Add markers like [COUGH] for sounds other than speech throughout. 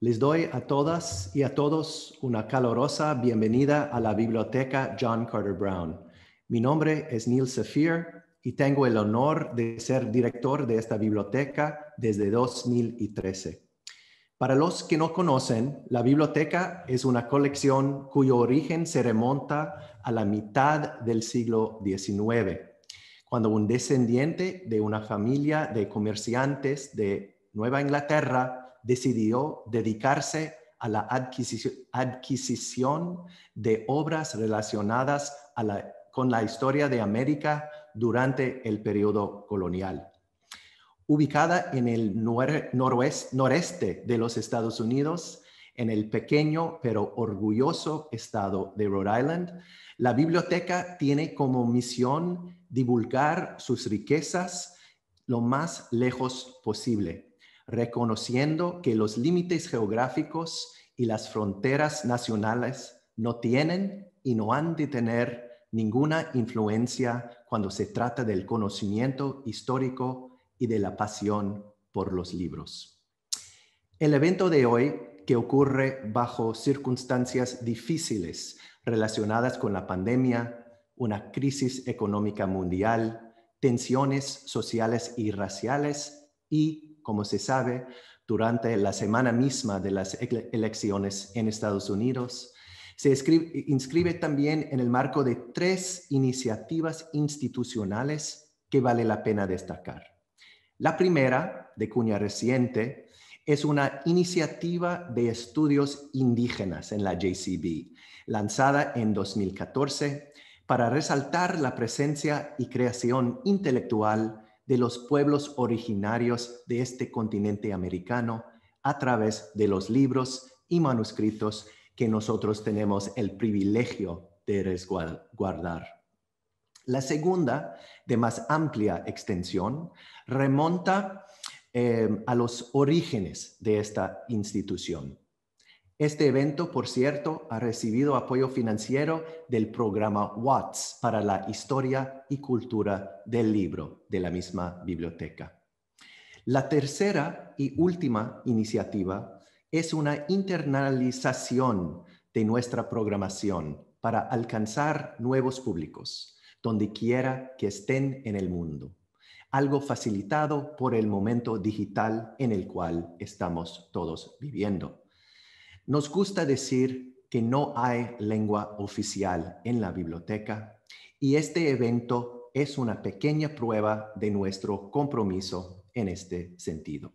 Les doy a todas y a todos una calorosa bienvenida a la biblioteca John Carter Brown. Mi nombre es Neil Safir y tengo el honor de ser director de esta biblioteca desde 2013. Para los que no conocen, la biblioteca es una colección cuyo origen se remonta a la mitad del siglo XIX, cuando un descendiente de una familia de comerciantes de Nueva Inglaterra decidió dedicarse a la adquisición, de obras relacionadas con la historia de América durante el periodo colonial. Ubicada en el noroeste, noreste de los Estados Unidos, en el pequeño pero orgulloso estado de Rhode Island, la biblioteca tiene como misión divulgar sus riquezas lo más lejos posible reconociendo que los límites geográficos y las fronteras nacionales no tienen y no han de tener ninguna influencia cuando se trata del conocimiento histórico y de la pasión por los libros. El evento de hoy, que ocurre bajo circunstancias difíciles relacionadas con la pandemia, una crisis económica mundial, tensiones sociales y raciales y como se sabe, durante la semana misma de las elecciones en Estados Unidos, se inscribe, también en el marco de tres iniciativas institucionales que vale la pena destacar. La primera, de cuña reciente, es una iniciativa de estudios indígenas en la JCB, lanzada en 2014 para resaltar la presencia y creación intelectual de los pueblos originarios de este continente americano a través de los libros y manuscritos que nosotros tenemos el privilegio de resguardar. La segunda, de más amplia extensión, remonta eh, a los orígenes de esta institución. Este evento, por cierto, ha recibido apoyo financiero del programa Watts para la historia y cultura del libro de la misma biblioteca. La tercera y última iniciativa es una internalización de nuestra programación para alcanzar nuevos públicos, donde quiera que estén en el mundo, algo facilitado por el momento digital en el cual estamos todos viviendo. Nos gusta decir que no hay lengua oficial en la biblioteca y este evento es una pequeña prueba de nuestro compromiso en este sentido.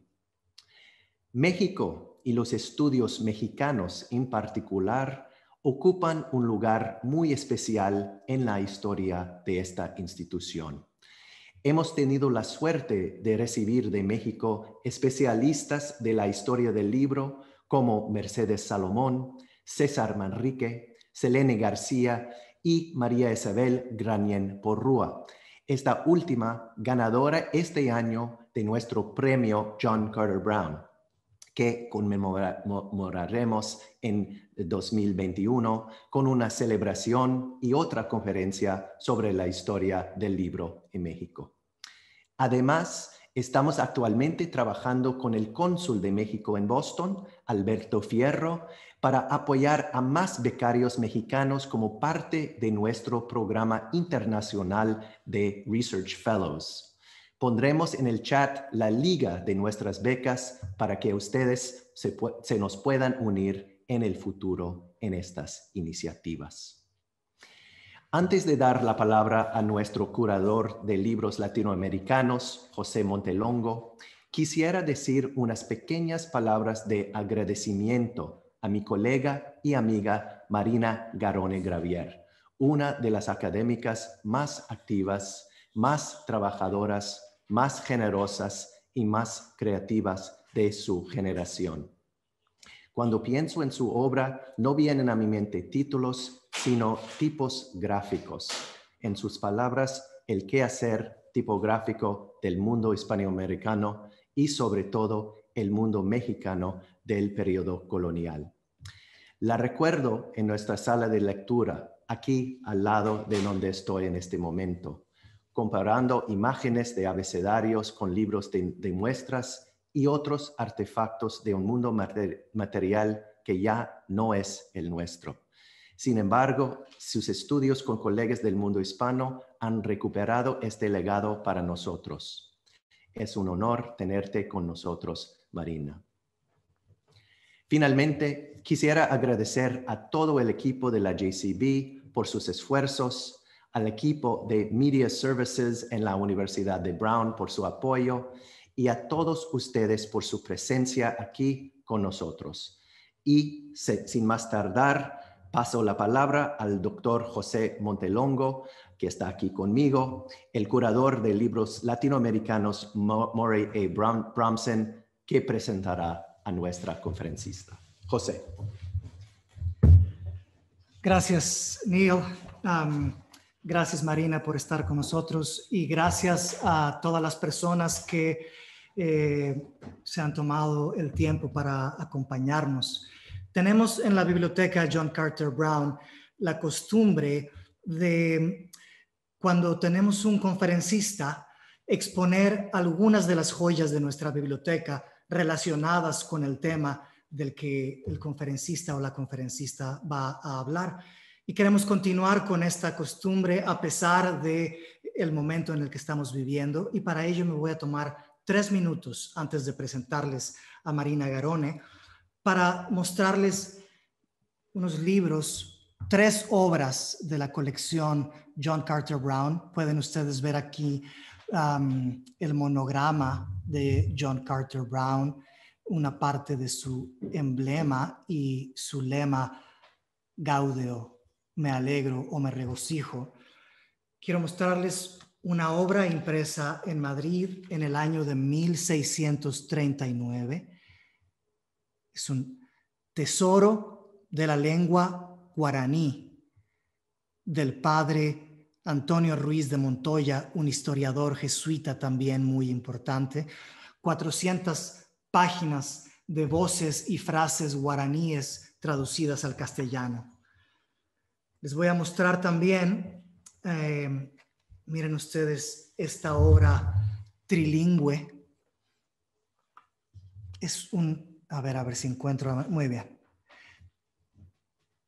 México y los estudios mexicanos en particular ocupan un lugar muy especial en la historia de esta institución. Hemos tenido la suerte de recibir de México especialistas de la historia del libro, como Mercedes Salomón, César Manrique, Selene García y María Isabel Granien Porrúa. Esta última ganadora este año de nuestro premio John Carter Brown, que conmemoraremos en 2021 con una celebración y otra conferencia sobre la historia del libro en México. Además, Estamos actualmente trabajando con el cónsul de México en Boston, Alberto Fierro, para apoyar a más becarios mexicanos como parte de nuestro programa internacional de Research Fellows. Pondremos en el chat la liga de nuestras becas para que ustedes se, nos puedan unir en el futuro en estas iniciativas. Antes de dar la palabra a nuestro curador de libros latinoamericanos, José Montelongo, quisiera decir unas pequeñas palabras de agradecimiento a mi colega y amiga Marina Garone Gravier, una de las académicas más activas, más trabajadoras, más generosas y más creativas de su generación. Cuando pienso en su obra, no vienen a mi mente títulos, sino tipos gráficos. En sus palabras, el quehacer tipográfico del mundo hispanoamericano y sobre todo el mundo mexicano del periodo colonial. La recuerdo en nuestra sala de lectura, aquí al lado de donde estoy en este momento, comparando imágenes de abecedarios con libros de, muestras y otros artefactos de un mundo material que ya no es el nuestro. Sin embargo, sus estudios con colegas del mundo hispano han recuperado este legado para nosotros. Es un honor tenerte con nosotros, Marina. Finalmente, quisiera agradecer a todo el equipo de la JCB por sus esfuerzos, al equipo de Media Services en la Universidad de Brown por su apoyo y a todos ustedes por su presencia aquí con nosotros. Y sin más tardar, paso la palabra al doctor José Montelongo, que está aquí conmigo, el curador de libros latinoamericanos Murray A. Bromsen, que presentará a nuestra conferencista. José. Gracias, Neil. gracias, Marina, por estar con nosotros y gracias a todas las personas que eh, se han tomado el tiempo para acompañarnos. Tenemos en la biblioteca John Carter Brown la costumbre de, cuando tenemos un conferencista, exponer algunas de las joyas de nuestra biblioteca relacionadas con el tema del que el conferencista o la conferencista va a hablar. Y queremos continuar con esta costumbre a pesar de el momento en el que estamos viviendo y para ello me voy a tomar tres minutos antes de presentarles a Marina Garone, para mostrarles unos libros, tres obras de la colección John Carter Brown. Pueden ustedes ver aquí um, el monograma de John Carter Brown, una parte de su emblema y su lema, Gaudeo, me alegro o me regocijo. Quiero mostrarles una obra impresa en Madrid en el año de 1639 es un tesoro de la lengua guaraní del padre Antonio Ruiz de Montoya, un historiador jesuita también muy importante. 400 páginas de voces y frases guaraníes traducidas al castellano. Les voy a mostrar también, eh, miren ustedes, esta obra trilingüe. Es un a ver, a ver si encuentro. Muy bien.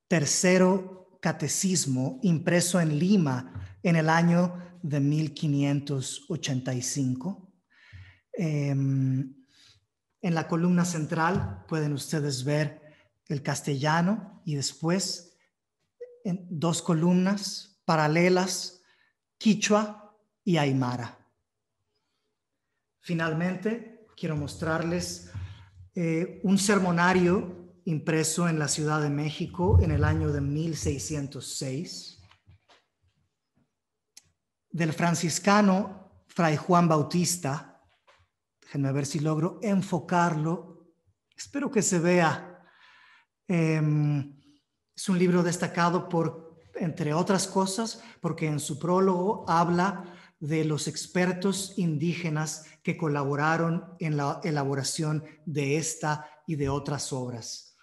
Tercero catecismo impreso en Lima en el año de 1585. Em, en la columna central pueden ustedes ver el castellano y después en dos columnas paralelas, quichua y aymara. Finalmente, quiero mostrarles eh, un sermonario impreso en la Ciudad de México en el año de 1606 del franciscano Fray Juan Bautista. Déjenme ver si logro enfocarlo. Espero que se vea. Em, es un libro destacado por, entre otras cosas, porque en su prólogo habla de los expertos indígenas que colaboraron en la elaboración de esta y de otras obras.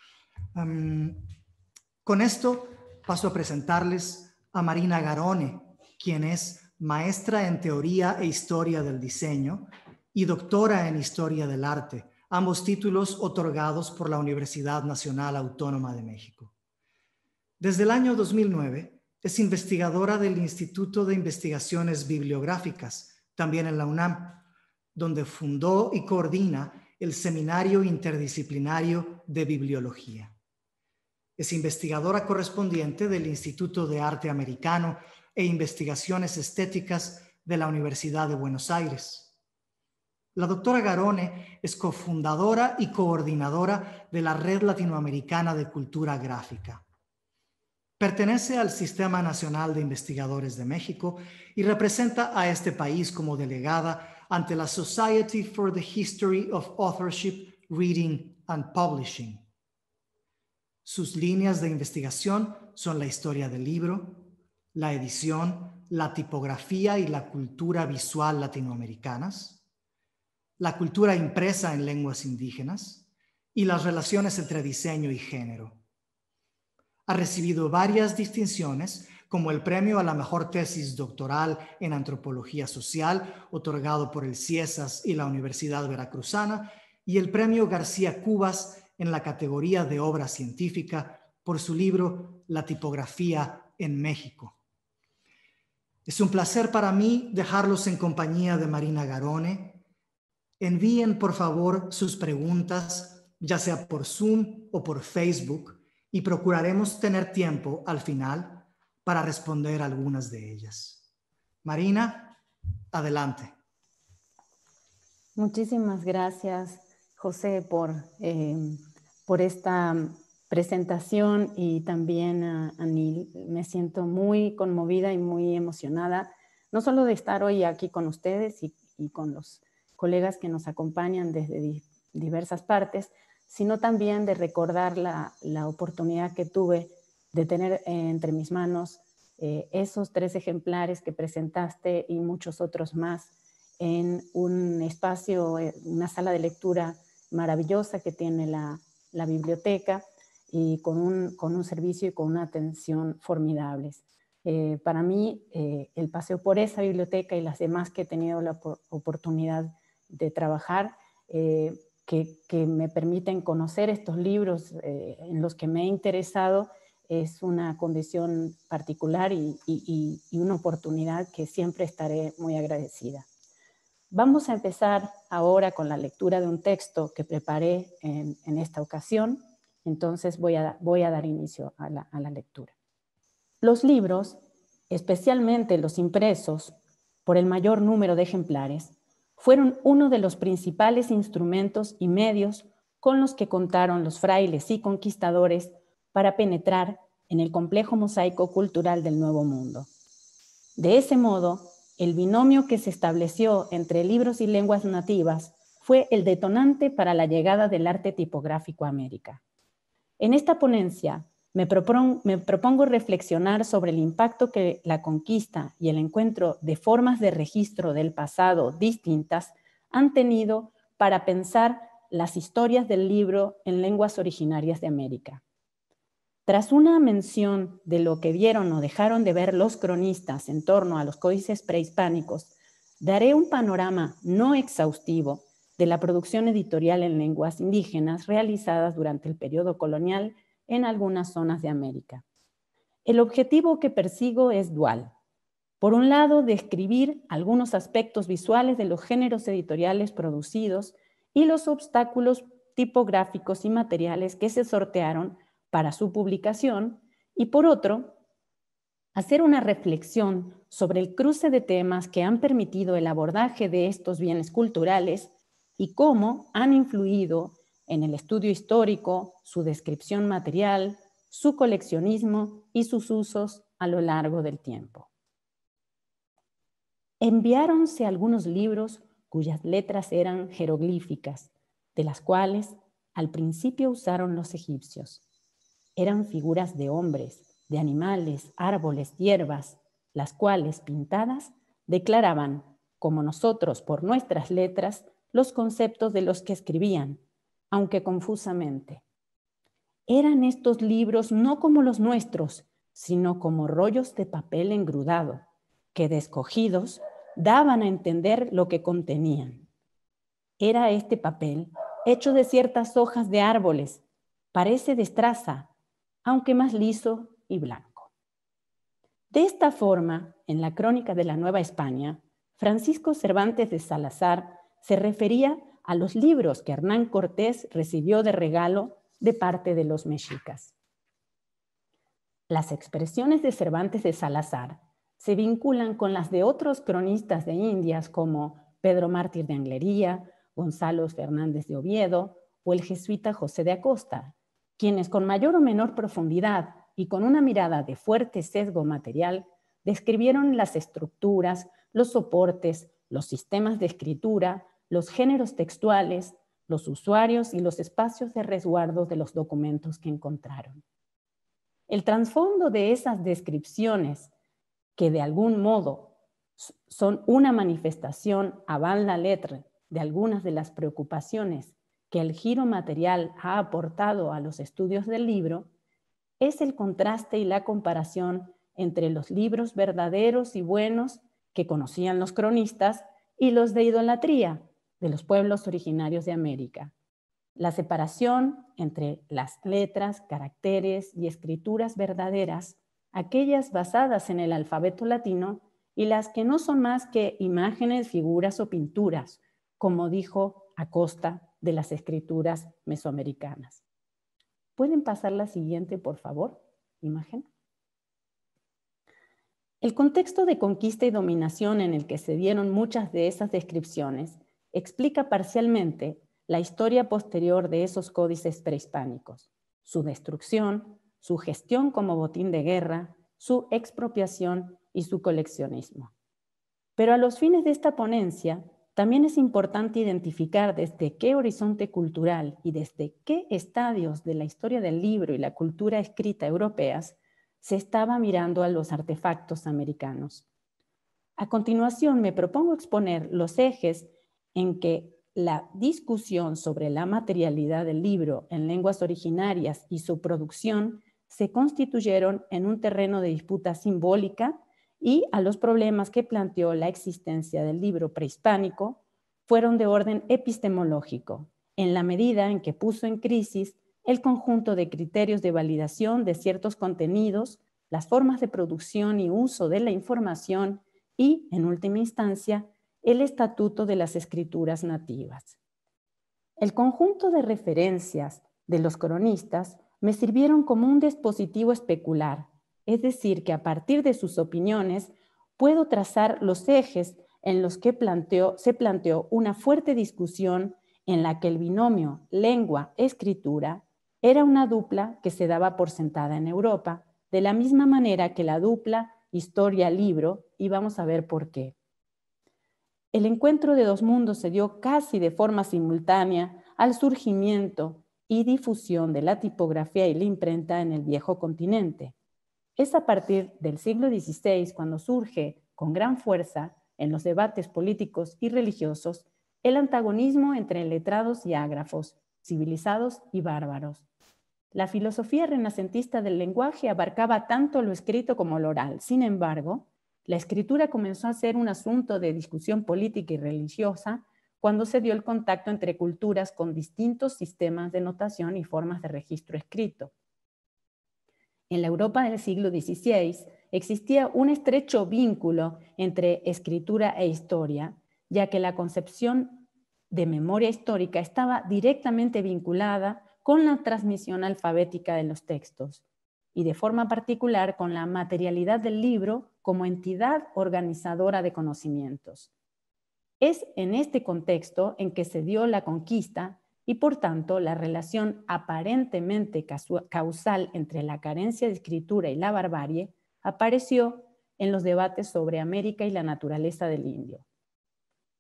con esto paso a presentarles a Marina Garone, quien es maestra en teoría e historia del diseño y doctora en historia del arte, ambos títulos otorgados por la Universidad Nacional Autónoma de México. Desde el año 2009, es investigadora del Instituto de Investigaciones Bibliográficas, también en la UNAM, donde fundó y coordina el Seminario Interdisciplinario de Bibliología. Es investigadora correspondiente del Instituto de Arte Americano e Investigaciones Estéticas de la Universidad de Buenos Aires. La doctora Garone es cofundadora y coordinadora de la Red Latinoamericana de Cultura Gráfica. Pertenece al Sistema Nacional de Investigadores de México y representa a este país como delegada ante la Society for the History of Authorship, Reading and Publishing. Sus líneas de investigación son la historia del libro, la edición, la tipografía y la cultura visual latinoamericanas, la cultura impresa en lenguas indígenas y las relaciones entre diseño y género. Ha recibido varias distinciones, como el premio a la mejor tesis doctoral en antropología social, otorgado por el CIESAS y la Universidad Veracruzana, y el premio García Cubas en la categoría de obra científica por su libro La tipografía en México. Es un placer para mí dejarlos en compañía de Marina Garone. Envíen, por favor, sus preguntas, ya sea por Zoom o por Facebook y procuraremos tener tiempo al final para responder algunas de ellas. Marina, adelante. Muchísimas gracias, José, por, eh, por esta presentación y también a Anil. Me siento muy conmovida y muy emocionada, no solo de estar hoy aquí con ustedes y, con los colegas que nos acompañan desde diversas partes, sino también de recordar la, oportunidad que tuve de tener eh, entre mis manos eh, esos tres ejemplares que presentaste y muchos otros más en un espacio, eh, una sala de lectura maravillosa que tiene la, biblioteca y con un, con un, servicio y con una atención formidables. para mí, el paseo por esa biblioteca y las demás que he tenido la oportunidad de trabajar que, me permiten conocer estos libros eh, en los que me he interesado es una condición particular y, una oportunidad que siempre estaré muy agradecida. Vamos a empezar ahora con la lectura de un texto que preparé en, esta ocasión, entonces voy a, dar inicio a la lectura. Los libros, especialmente los impresos, por el mayor número de ejemplares, fueron uno de los principales instrumentos y medios con los que contaron los frailes y conquistadores para penetrar en el complejo mosaico cultural del Nuevo Mundo. De ese modo, el binomio que se estableció entre libros y lenguas nativas fue el detonante para la llegada del arte tipográfico a América. En esta ponencia me propongo, reflexionar sobre el impacto que la conquista y el encuentro de formas de registro del pasado distintas han tenido para pensar las historias del libro en lenguas originarias de América. Tras una mención de lo que vieron o dejaron de ver los cronistas en torno a los códices prehispánicos, daré un panorama no exhaustivo de la producción editorial en lenguas indígenas realizadas durante el periodo colonial en algunas zonas de América. El objetivo que persigo es dual. Por un lado, describir algunos aspectos visuales de los géneros editoriales producidos y los obstáculos tipográficos y materiales que se sortearon para su publicación, y por otro, hacer una reflexión sobre el cruce de temas que han permitido el abordaje de estos bienes culturales y cómo han influido en el estudio histórico, su descripción material, su coleccionismo y sus usos a lo largo del tiempo. Enviáronse algunos libros cuyas letras eran jeroglíficas, de las cuales al principio usaron los egipcios. Eran figuras de hombres, de animales, árboles, hierbas, las cuales pintadas declaraban, como nosotros por nuestras letras, los conceptos de los que escribían, aunque confusamente. Eran estos libros no como los nuestros, sino como rollos de papel engrudado, que descogidos daban a entender lo que contenían. Era este papel hecho de ciertas hojas de árboles, parece de aunque más liso y blanco. De esta forma, en la crónica de la Nueva España, Francisco Cervantes de Salazar se refería a los libros que Hernán Cortés recibió de regalo de parte de los mexicas. Las expresiones de Cervantes de Salazar se vinculan con las de otros cronistas de Indias como Pedro Mártir de Anglería, Gonzalo Fernández de Oviedo o el jesuita José de Acosta, quienes con mayor o menor profundidad y con una mirada de fuerte sesgo material describieron las estructuras, los soportes, los sistemas de escritura, los géneros textuales, los usuarios y los espacios de resguardo de los documentos que encontraron. El trasfondo de esas descripciones, que de algún modo son una manifestación a van la letra de algunas de las preocupaciones que el giro material ha aportado a los estudios del libro, es el contraste y la comparación entre los libros verdaderos y buenos que conocían los cronistas y los de idolatría, de los pueblos originarios de América. La separación entre las letras, caracteres y escrituras verdaderas, aquellas basadas en el alfabeto latino y las que no son más que imágenes, figuras o pinturas, como dijo Acosta de las escrituras mesoamericanas. ¿Pueden pasar la siguiente, por favor? Imagen. El contexto de conquista y dominación en el que se dieron muchas de esas descripciones explica parcialmente la historia posterior de esos códices prehispánicos, su destrucción, su gestión como botín de guerra, su expropiación y su coleccionismo. Pero a los fines de esta ponencia, también es importante identificar desde qué horizonte cultural y desde qué estadios de la historia del libro y la cultura escrita europeas se estaba mirando a los artefactos americanos. A continuación, me propongo exponer los ejes en que la discusión sobre la materialidad del libro en lenguas originarias y su producción se constituyeron en un terreno de disputa simbólica y a los problemas que planteó la existencia del libro prehispánico fueron de orden epistemológico, en la medida en que puso en crisis el conjunto de criterios de validación de ciertos contenidos, las formas de producción y uso de la información y, en última instancia, el Estatuto de las Escrituras Nativas. El conjunto de referencias de los cronistas me sirvieron como un dispositivo especular, es decir, que a partir de sus opiniones puedo trazar los ejes en los que se planteó una fuerte discusión en la que el binomio lengua-escritura era una dupla que se daba por sentada en Europa, de la misma manera que la dupla historia-libro, y vamos a ver por qué. El encuentro de dos mundos se dio casi de forma simultánea al surgimiento y difusión de la tipografía y la imprenta en el viejo continente. Es a partir del siglo XVI cuando surge con gran fuerza en los debates políticos y religiosos el antagonismo entre letrados y ágrafos, civilizados y bárbaros. La filosofía renacentista del lenguaje abarcaba tanto lo escrito como lo oral. Sin embargo, la escritura comenzó a ser un asunto de discusión política y religiosa cuando se dio el contacto entre culturas con distintos sistemas de notación y formas de registro escrito. En la Europa del siglo XVI existía un estrecho vínculo entre escritura e historia, ya que la concepción de memoria histórica estaba directamente vinculada con la transmisión alfabética de los textos y de forma particular con la materialidad del libro como entidad organizadora de conocimientos. Es en este contexto en que se dio la conquista y por tanto la relación aparentemente causal entre la carencia de escritura y la barbarie apareció en los debates sobre América y la naturaleza del indio.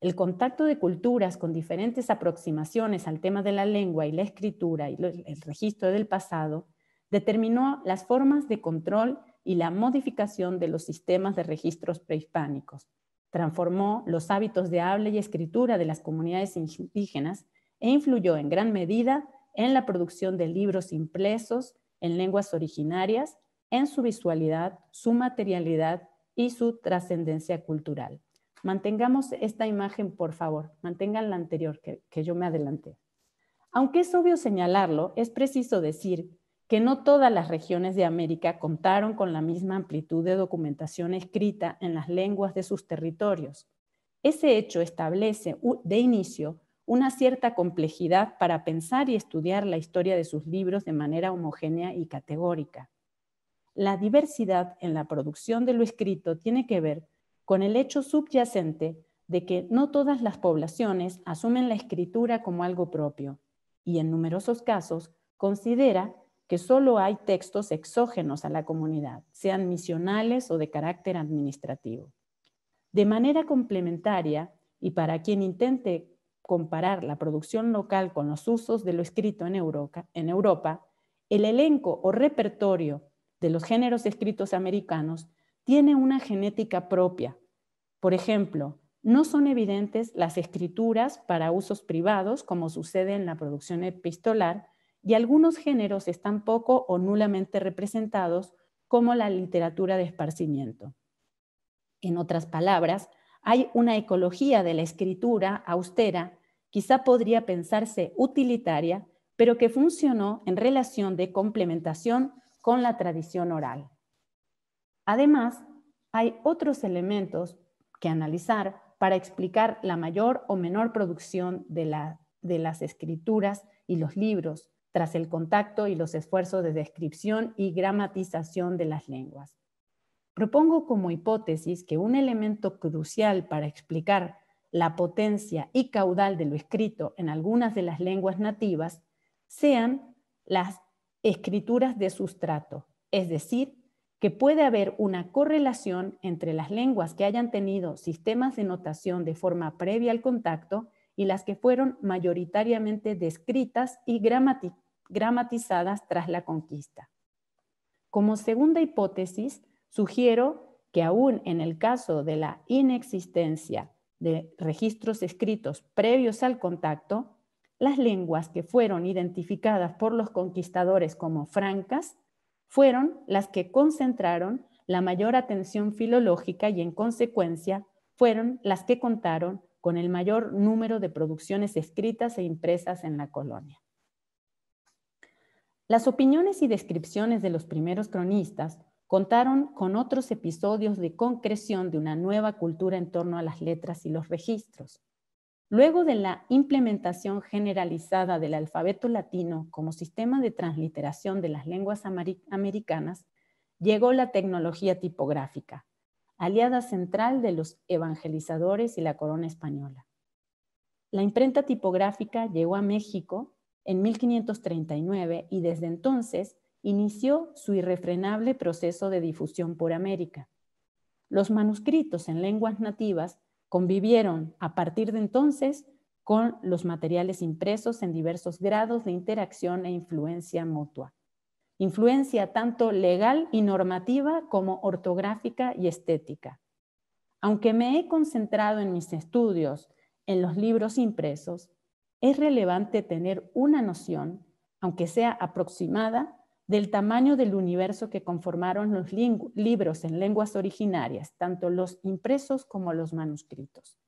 El contacto de culturas con diferentes aproximaciones al tema de la lengua y la escritura y el registro del pasado determinó las formas de control y la modificación de los sistemas de registros prehispánicos. Transformó los hábitos de habla y escritura de las comunidades indígenas e influyó en gran medida en la producción de libros impresos en lenguas originarias, en su visualidad, su materialidad y su trascendencia cultural. Mantengamos esta imagen, por favor, mantengan la anterior que, yo me adelanté. Aunque es obvio señalarlo, es preciso decir que no todas las regiones de América contaron con la misma amplitud de documentación escrita en las lenguas de sus territorios. Ese hecho establece de inicio una cierta complejidad para pensar y estudiar la historia de sus libros de manera homogénea y categórica. La diversidad en la producción de lo escrito tiene que ver con el hecho subyacente de que no todas las poblaciones asumen la escritura como algo propio y en numerosos casos considera que solo hay textos exógenos a la comunidad, sean misionales o de carácter administrativo. De manera complementaria, y para quien intente comparar la producción local con los usos de lo escrito en Europa, en Europa el elenco o repertorio de los géneros escritos americanos tiene una genética propia. Por ejemplo, no son evidentes las escrituras para usos privados, como sucede en la producción epistolar, y algunos géneros están poco o nulamente representados, como la literatura de esparcimiento. En otras palabras, hay una ecología de la escritura austera, quizá podría pensarse utilitaria, pero que funcionó en relación de complementación con la tradición oral. Además, hay otros elementos que analizar para explicar la mayor o menor producción de, de las escrituras y los libros, tras el contacto y los esfuerzos de descripción y gramatización de las lenguas. Propongo como hipótesis que un elemento crucial para explicar la potencia y caudal de lo escrito en algunas de las lenguas nativas sean las escrituras de sustrato, es decir, que puede haber una correlación entre las lenguas que hayan tenido sistemas de notación de forma previa al contacto y las que fueron mayoritariamente descritas y gramatizadas gramatizadas tras la conquista. Como segunda hipótesis, sugiero que aún en el caso de la inexistencia de registros escritos previos al contacto, las lenguas que fueron identificadas por los conquistadores como francas fueron las que concentraron la mayor atención filológica y en consecuencia fueron las que contaron con el mayor número de producciones escritas e impresas en la colonia. Las opiniones y descripciones de los primeros cronistas contaron con otros episodios de concreción de una nueva cultura en torno a las letras y los registros. Luego de la implementación generalizada del alfabeto latino como sistema de transliteración de las lenguas americanas, llegó la tecnología tipográfica, aliada central de los evangelizadores y la corona española. La imprenta tipográfica llegó a México en 1539 y desde entonces inició su irrefrenable proceso de difusión por América. Los manuscritos en lenguas nativas convivieron a partir de entonces con los materiales impresos en diversos grados de interacción e influencia mutua. Influencia tanto legal y normativa como ortográfica y estética. Aunque me he concentrado en mis estudios en los libros impresos, es relevante tener una noción, aunque sea aproximada, del tamaño del universo que conformaron los libros en lenguas originarias, tanto los impresos como los manuscritos.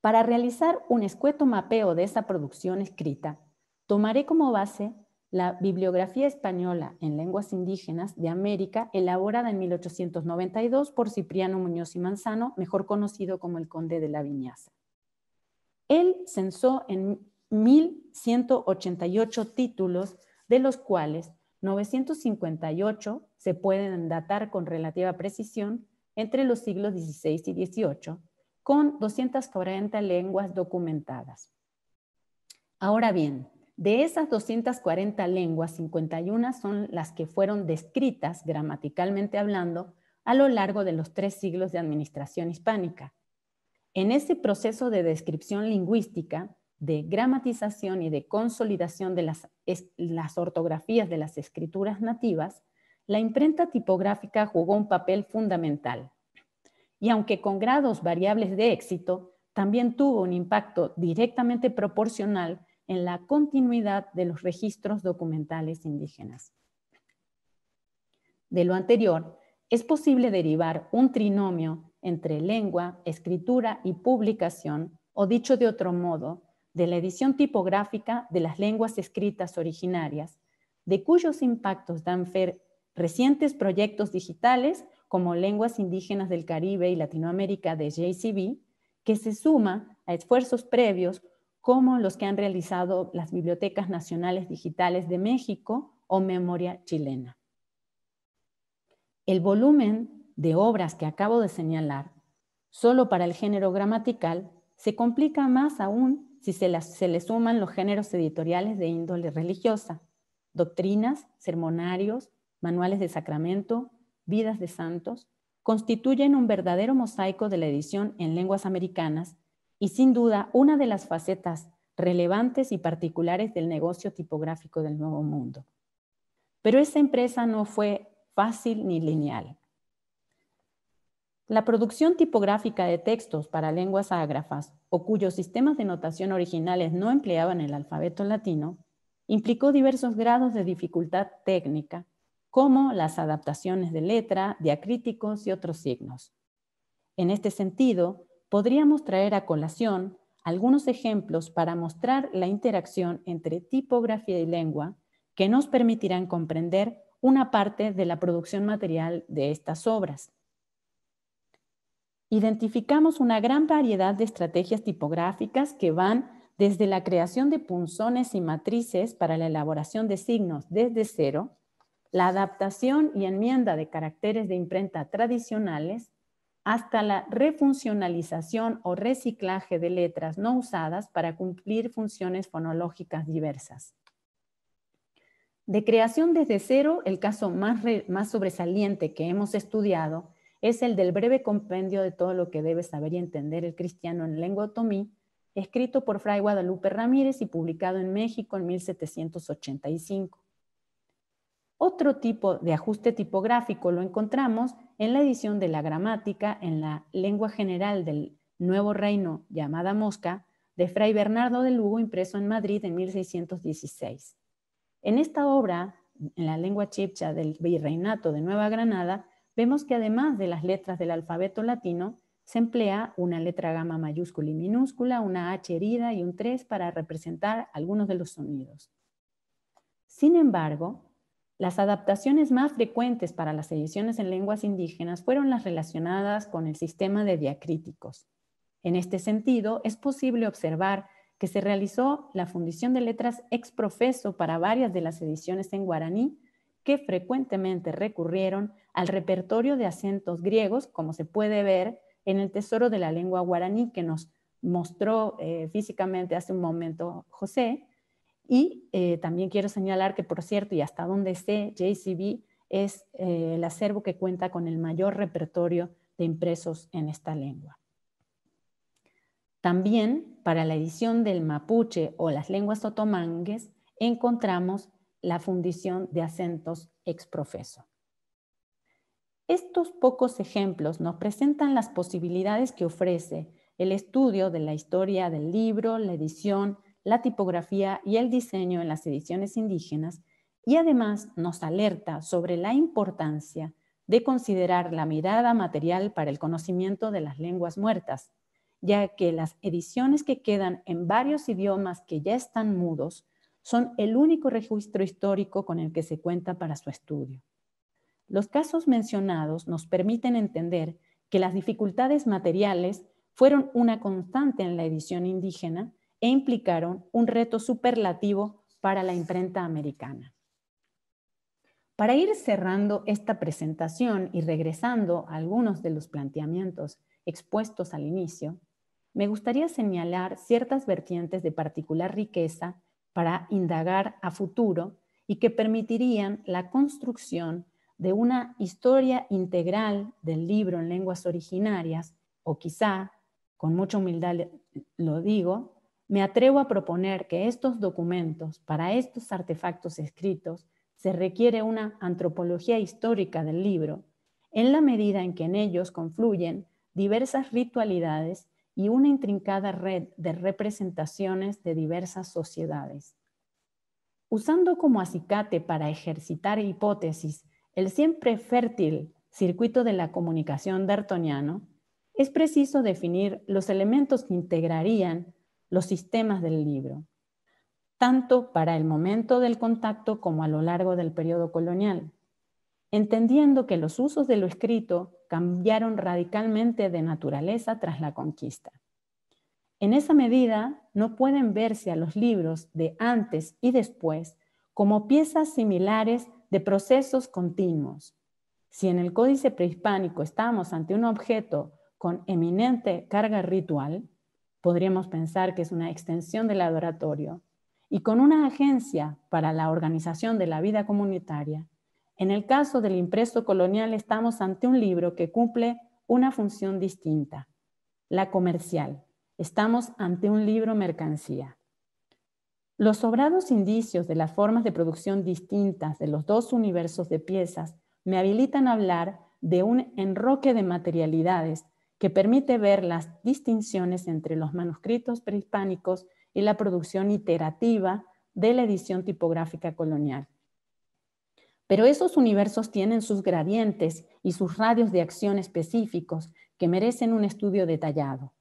Para realizar un escueto mapeo de esa producción escrita, tomaré como base la Bibliografía Española en Lenguas Indígenas de América, elaborada en 1892 por Cipriano Muñoz y Manzano, mejor conocido como el Conde de la Viñaza. Él censó en 1.188 títulos, de los cuales 958 se pueden datar con relativa precisión entre los siglos XVI y XVIII, con 240 lenguas documentadas. Ahora bien, de esas 240 lenguas, 51 son las que fueron descritas gramaticalmente hablando a lo largo de los tres siglos de administración hispánica, en ese proceso de descripción lingüística, de gramatización y de consolidación de las, ortografías de las escrituras nativas, la imprenta tipográfica jugó un papel fundamental. Y aunque con grados variables de éxito, también tuvo un impacto directamente proporcional en la continuidad de los registros documentales indígenas. De lo anterior, es posible derivar un trinomio entre lengua, escritura y publicación, o dicho de otro modo, de la edición tipográfica de las lenguas escritas originarias, de cuyos impactos dan fe recientes proyectos digitales como Lenguas Indígenas del Caribe y Latinoamérica de JCB, que se suma a esfuerzos previos como los que han realizado las Bibliotecas Nacionales Digitales de México o Memoria Chilena. El volumen de obras que acabo de señalar, solo para el género gramatical, se complica más aún si se, le suman los géneros editoriales de índole religiosa, doctrinas, sermonarios, manuales de sacramento, vidas de santos, constituyen un verdadero mosaico de la edición en lenguas americanas y sin duda una de las facetas relevantes y particulares del negocio tipográfico del Nuevo Mundo. Pero esa empresa no fue fácil ni lineal. La producción tipográfica de textos para lenguas ágrafas o cuyos sistemas de notación originales no empleaban el alfabeto latino implicó diversos grados de dificultad técnica, como las adaptaciones de letra, diacríticos y otros signos. En este sentido, podríamos traer a colación algunos ejemplos para mostrar la interacción entre tipografía y lengua que nos permitirán comprender una parte de la producción material de estas obras identificamos una gran variedad de estrategias tipográficas que van desde la creación de punzones y matrices para la elaboración de signos desde cero, la adaptación y enmienda de caracteres de imprenta tradicionales, hasta la refuncionalización o reciclaje de letras no usadas para cumplir funciones fonológicas diversas. De creación desde cero, el caso más, sobresaliente que hemos estudiado es el del breve compendio de todo lo que debe saber y entender el cristiano en lengua otomí, escrito por Fray Guadalupe Ramírez y publicado en México en 1785. Otro tipo de ajuste tipográfico lo encontramos en la edición de la gramática en la lengua general del nuevo reino llamada Mosca de Fray Bernardo de Lugo impreso en Madrid en 1616. En esta obra, en la lengua chipcha del virreinato de Nueva Granada, vemos que además de las letras del alfabeto latino, se emplea una letra gamma mayúscula y minúscula, una H herida y un 3 para representar algunos de los sonidos. Sin embargo, las adaptaciones más frecuentes para las ediciones en lenguas indígenas fueron las relacionadas con el sistema de diacríticos. En este sentido, es posible observar que se realizó la fundición de letras ex profeso para varias de las ediciones en guaraní que frecuentemente recurrieron al repertorio de acentos griegos, como se puede ver en el tesoro de la lengua guaraní que nos mostró eh, físicamente hace un momento José. Y eh, también quiero señalar que, por cierto, y hasta donde sé, JCB es eh, el acervo que cuenta con el mayor repertorio de impresos en esta lengua. También para la edición del mapuche o las lenguas otomangues encontramos la fundición de acentos exprofeso. Estos pocos ejemplos nos presentan las posibilidades que ofrece el estudio de la historia del libro, la edición, la tipografía y el diseño en las ediciones indígenas y además nos alerta sobre la importancia de considerar la mirada material para el conocimiento de las lenguas muertas, ya que las ediciones que quedan en varios idiomas que ya están mudos son el único registro histórico con el que se cuenta para su estudio. Los casos mencionados nos permiten entender que las dificultades materiales fueron una constante en la edición indígena e implicaron un reto superlativo para la imprenta americana. Para ir cerrando esta presentación y regresando a algunos de los planteamientos expuestos al inicio, me gustaría señalar ciertas vertientes de particular riqueza para indagar a futuro y que permitirían la construcción de una historia integral del libro en lenguas originarias, o quizá, con mucha humildad lo digo, me atrevo a proponer que estos documentos, para estos artefactos escritos, se requiere una antropología histórica del libro, en la medida en que en ellos confluyen diversas ritualidades y una intrincada red de representaciones de diversas sociedades. Usando como acicate para ejercitar hipótesis el siempre fértil circuito de la comunicación dartoniano, es preciso definir los elementos que integrarían los sistemas del libro, tanto para el momento del contacto como a lo largo del periodo colonial, entendiendo que los usos de lo escrito cambiaron radicalmente de naturaleza tras la conquista. En esa medida, no pueden verse a los libros de antes y después como piezas similares de procesos continuos. Si en el códice prehispánico estamos ante un objeto con eminente carga ritual, podríamos pensar que es una extensión del adoratorio, y con una agencia para la organización de la vida comunitaria, en el caso del impreso colonial estamos ante un libro que cumple una función distinta, la comercial. Estamos ante un libro mercancía. Los sobrados indicios de las formas de producción distintas de los dos universos de piezas me habilitan a hablar de un enroque de materialidades que permite ver las distinciones entre los manuscritos prehispánicos y la producción iterativa de la edición tipográfica colonial. Pero esos universos tienen sus gradientes y sus radios de acción específicos que merecen un estudio detallado.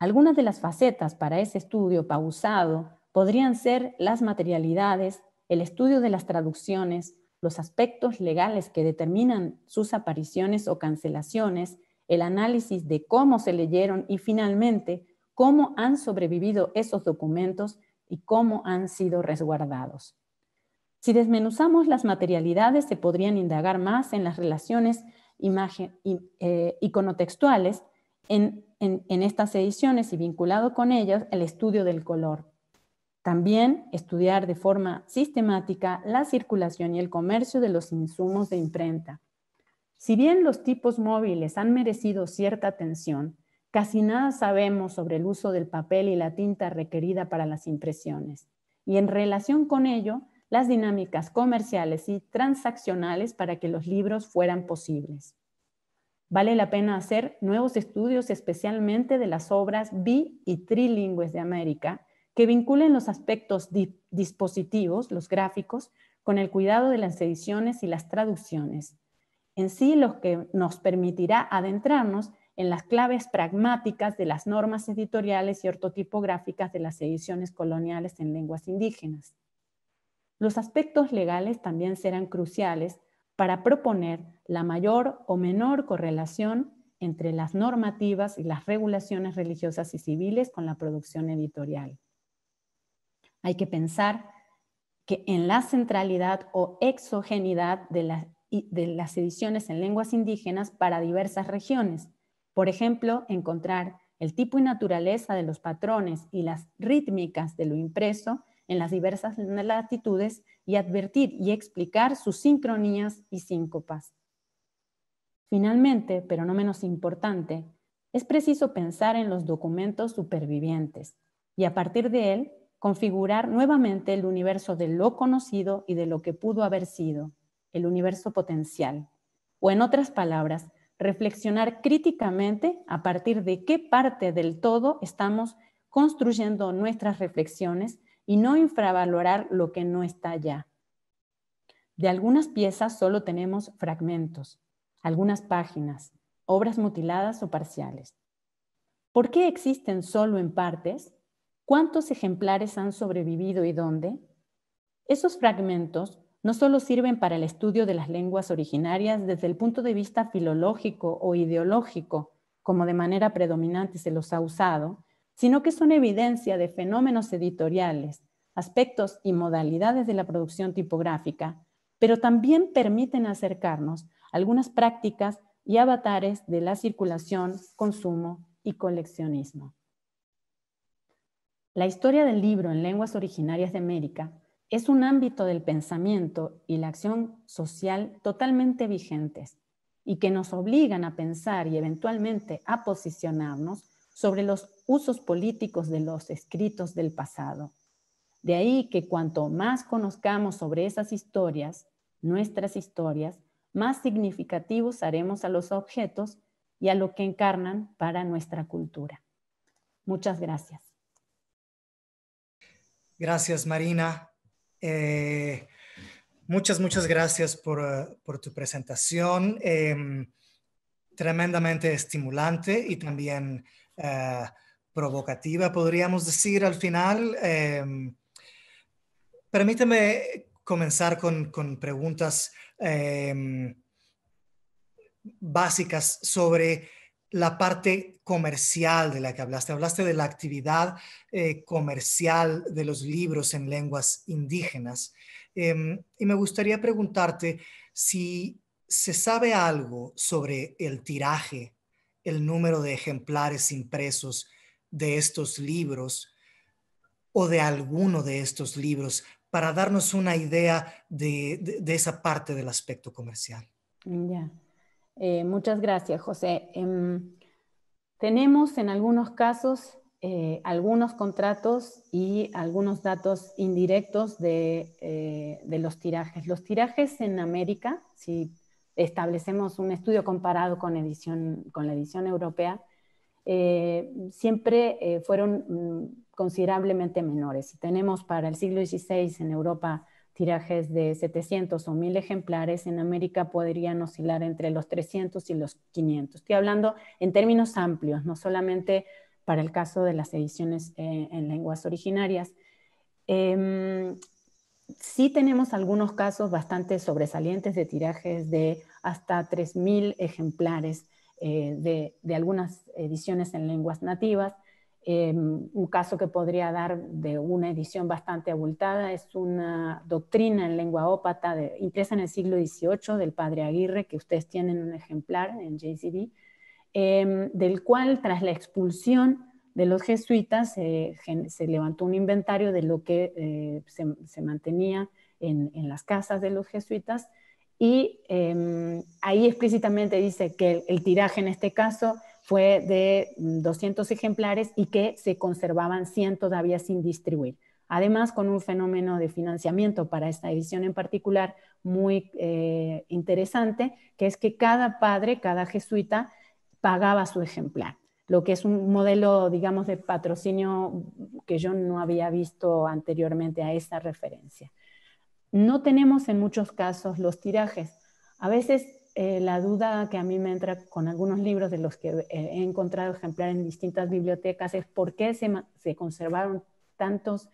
Algunas de las facetas para ese estudio pausado podrían ser las materialidades, el estudio de las traducciones, los aspectos legales que determinan sus apariciones o cancelaciones, el análisis de cómo se leyeron y finalmente cómo han sobrevivido esos documentos y cómo han sido resguardados. Si desmenuzamos las materialidades, se podrían indagar más en las relaciones imagen, eh, iconotextuales en, estas ediciones y vinculado con ellas el estudio del color, también estudiar de forma sistemática la circulación y el comercio de los insumos de imprenta. Si bien los tipos móviles han merecido cierta atención, casi nada sabemos sobre el uso del papel y la tinta requerida para las impresiones, y en relación con ello, las dinámicas comerciales y transaccionales para que los libros fueran posibles. Vale la pena hacer nuevos estudios especialmente de las obras bi y trilingües de América que vinculen los aspectos dispositivos, los gráficos, con el cuidado de las ediciones y las traducciones. En sí, lo que nos permitirá adentrarnos en las claves pragmáticas de las normas editoriales y ortotipográficas de las ediciones coloniales en lenguas indígenas. Los aspectos legales también serán cruciales para proponer la mayor o menor correlación entre las normativas y las regulaciones religiosas y civiles con la producción editorial. Hay que pensar que en la centralidad o exogenidad de, de las ediciones en lenguas indígenas para diversas regiones. Por ejemplo, encontrar el tipo y naturaleza de los patrones y las rítmicas de lo impreso en las diversas latitudes y advertir y explicar sus sincronías y síncopas. Finalmente, pero no menos importante, es preciso pensar en los documentos supervivientes y a partir de él configurar nuevamente el universo de lo conocido y de lo que pudo haber sido, el universo potencial. O en otras palabras, reflexionar críticamente a partir de qué parte del todo estamos construyendo nuestras reflexiones y no infravalorar lo que no está ya. De algunas piezas solo tenemos fragmentos, algunas páginas, obras mutiladas o parciales. ¿Por qué existen solo en partes? cuántos ejemplares han sobrevivido y dónde, esos fragmentos no solo sirven para el estudio de las lenguas originarias desde el punto de vista filológico o ideológico, como de manera predominante se los ha usado, sino que son evidencia de fenómenos editoriales, aspectos y modalidades de la producción tipográfica, pero también permiten acercarnos a algunas prácticas y avatares de la circulación, consumo y coleccionismo. La historia del libro en lenguas originarias de América es un ámbito del pensamiento y la acción social totalmente vigentes y que nos obligan a pensar y eventualmente a posicionarnos sobre los usos políticos de los escritos del pasado. De ahí que cuanto más conozcamos sobre esas historias, nuestras historias, más significativos haremos a los objetos y a lo que encarnan para nuestra cultura. Muchas gracias. Gracias, Marina. Eh, muchas, muchas gracias por, eh, tu presentación. Em, tremendamente estimulante y también eh, provocativa, podríamos decir al final. Eh, permíteme comenzar con, con preguntas em, básicas sobre la parte comercial de la que hablaste, hablaste de la actividad eh, comercial de los libros en lenguas indígenas. Em, y me gustaría preguntarte si se sabe algo sobre el tiraje, el número de ejemplares impresos de estos libros o de alguno de estos libros para darnos una idea de, esa parte del aspecto comercial. Ya. Eh, muchas gracias, José. Em, tenemos en algunos casos eh, algunos contratos y algunos datos indirectos eh, de, los tirajes. Los tirajes en América, si establecemos un estudio comparado con, la edición europea, eh, siempre fueron mm, considerablemente menores. Tenemos para el siglo XVI en Europa tirajes de 700 o 1000 ejemplares, en América podrían oscilar entre los 300 y los 500. Estoy hablando en términos amplios, no solamente para el caso de las ediciones eh, en lenguas originarias. Em, sí tenemos algunos casos bastante sobresalientes de tirajes de hasta 3.000 ejemplares eh, de, algunas ediciones en lenguas nativas, eh, un caso que podría dar de una edición bastante abultada es una doctrina en lengua ópata impresa en el siglo XVIII del padre Aguirre, que ustedes tienen un ejemplar en JCB, em, del cual tras la expulsión de los jesuitas se levantó un inventario de lo que eh, se, mantenía en, las casas de los jesuitas y em, ahí explícitamente dice que el tiraje en este caso fue de 200 mm, ejemplares y que se conservaban 100 todavía sin distribuir. Además, con un fenómeno de financiamiento para esta edición en particular muy eh, interesante, que es que cada padre, cada jesuita, pagaba su ejemplar lo que es un modelo, digamos, de patrocinio que yo no había visto anteriormente a esa referencia. No tenemos en muchos casos los tirajes. A veces eh, la duda que a mí me entra con algunos libros de los que eh, he encontrado ejemplar en distintas bibliotecas es por qué se, conservaron tantos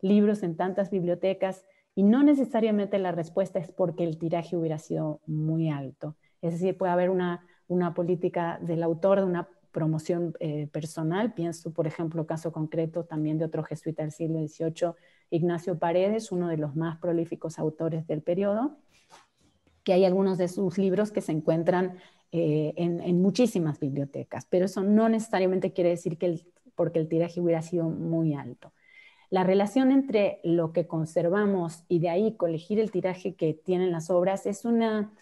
libros en tantas bibliotecas y no necesariamente la respuesta es porque el tiraje hubiera sido muy alto. Es decir, puede haber una, política del autor de una promoción eh, personal. Pienso, por ejemplo, caso concreto también de otro jesuita del siglo XVIII, Ignacio Paredes, uno de los más prolíficos autores del periodo, que hay algunos de sus libros que se encuentran eh, en, muchísimas bibliotecas, pero eso no necesariamente quiere decir que porque el tiraje hubiera sido muy alto. La relación entre lo que conservamos y de ahí colegir el tiraje que tienen las obras es una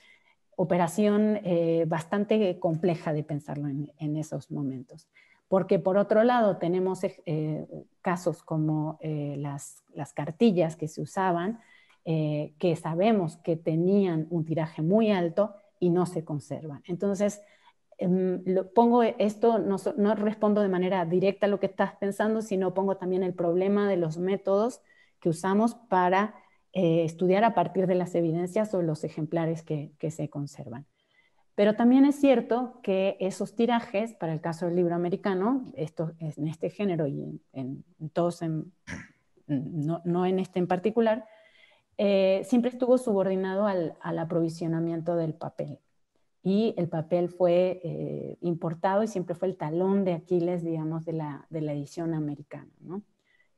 operación eh, bastante compleja de pensarlo en, esos momentos. Porque por otro lado tenemos eh, casos como las cartillas que se usaban, eh, que sabemos que tenían un tiraje muy alto y no se conservan. Entonces, em, pongo esto, no, respondo de manera directa a lo que estás pensando, sino pongo también el problema de los métodos que usamos para eh, estudiar a partir de las evidencias o los ejemplares que, se conservan. Pero también es cierto que esos tirajes, para el caso del libro americano, esto, en este género y en, todos, en, no, en este en particular, eh, siempre estuvo subordinado al, aprovisionamiento del papel. Y el papel fue eh, importado y siempre fue el talón de Aquiles, digamos, de la, de la edición americana. ¿no?